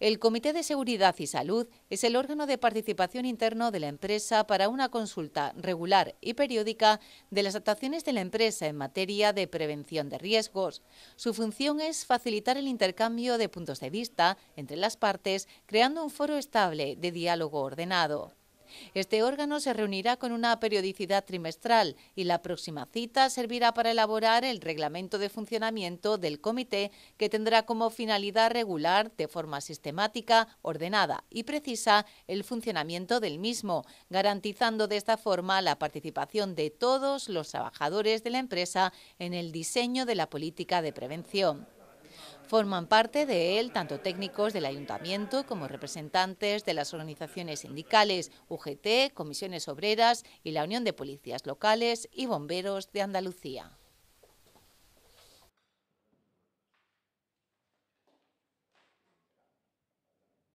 El Comité de Seguridad y Salud es el órgano de participación interno de la empresa para una consulta regular y periódica de las actuaciones de la empresa en materia de prevención de riesgos. Su función es facilitar el intercambio de puntos de vista entre las partes, creando un foro estable de diálogo ordenado. Este órgano se reunirá con una periodicidad trimestral y la próxima cita servirá para elaborar el reglamento de funcionamiento del comité que tendrá como finalidad regular de forma sistemática, ordenada y precisa el funcionamiento del mismo, garantizando de esta forma la participación de todos los trabajadores de la empresa en el diseño de la política de prevención. Forman parte de él tanto técnicos del ayuntamiento como representantes de las organizaciones sindicales, UGT, comisiones obreras y la Unión de Policías Locales y Bomberos de Andalucía.